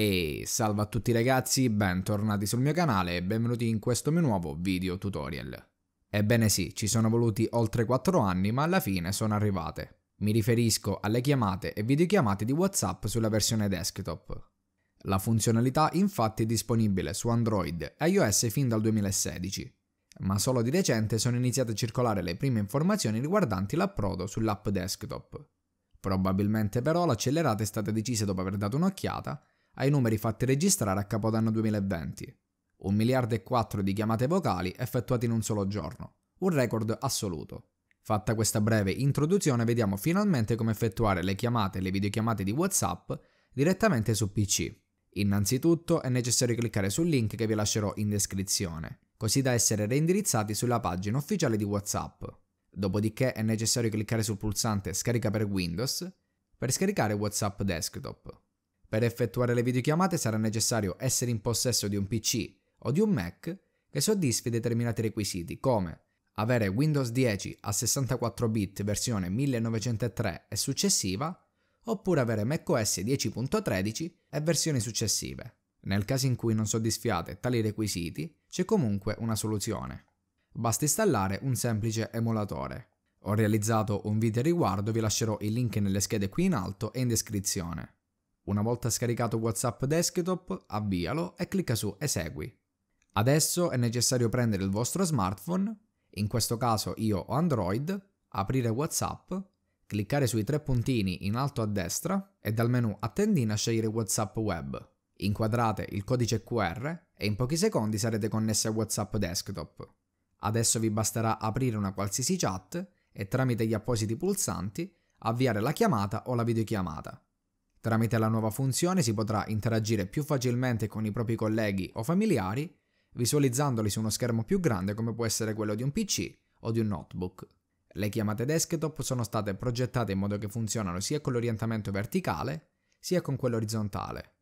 E salve a tutti ragazzi, bentornati sul mio canale e benvenuti in questo mio nuovo video tutorial. Ebbene sì, ci sono voluti oltre 4 anni ma alla fine sono arrivate. Mi riferisco alle chiamate e videochiamate di Whatsapp sulla versione desktop. La funzionalità infatti è disponibile su Android e iOS fin dal 2016, ma solo di recente sono iniziate a circolare le prime informazioni riguardanti l'approdo sull'app desktop. Probabilmente però l'accelerata è stata decisa dopo aver dato un'occhiata ai numeri fatti registrare a Capodanno 2020. 1 miliardo e 4 di chiamate vocali effettuate in un solo giorno, un record assoluto. Fatta questa breve introduzione vediamo finalmente come effettuare le chiamate e le videochiamate di WhatsApp direttamente su PC. Innanzitutto è necessario cliccare sul link che vi lascerò in descrizione, così da essere reindirizzati sulla pagina ufficiale di WhatsApp. Dopodiché è necessario cliccare sul pulsante Scarica per Windows per scaricare WhatsApp Desktop. Per effettuare le videochiamate sarà necessario essere in possesso di un PC o di un Mac che soddisfi determinati requisiti come avere Windows 10 a 64 bit versione 1903 e successiva, oppure avere macOS 10.13 e versioni successive. Nel caso in cui non soddisfiate tali requisiti, c'è comunque una soluzione. Basta installare un semplice emulatore. Ho realizzato un video a riguardo, vi lascerò il link nelle schede qui in alto e in descrizione. Una volta scaricato WhatsApp desktop, avvialo e clicca su Esegui. Adesso è necessario prendere il vostro smartphone, in questo caso io ho Android, aprire WhatsApp, cliccare sui tre puntini in alto a destra e dal menu Attendina scegliere WhatsApp Web. Inquadrate il codice QR e in pochi secondi sarete connessi a WhatsApp desktop. Adesso vi basterà aprire una qualsiasi chat e tramite gli appositi pulsanti avviare la chiamata o la videochiamata. Tramite la nuova funzione si potrà interagire più facilmente con i propri colleghi o familiari, visualizzandoli su uno schermo più grande come può essere quello di un PC o di un notebook. Le chiamate desktop sono state progettate in modo che funzionano sia con l'orientamento verticale sia con quello orizzontale.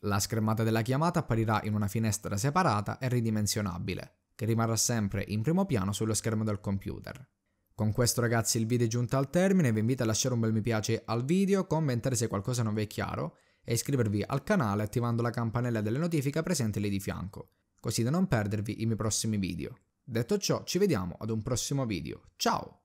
La schermata della chiamata apparirà in una finestra separata e ridimensionabile, che rimarrà sempre in primo piano sullo schermo del computer. Con questo ragazzi il video è giunto al termine, vi invito a lasciare un bel mi piace al video, commentare se qualcosa non vi è chiaro e iscrivervi al canale attivando la campanella delle notifiche presenti lì di fianco, così da non perdervi i miei prossimi video. Detto ciò, ci vediamo ad un prossimo video. Ciao!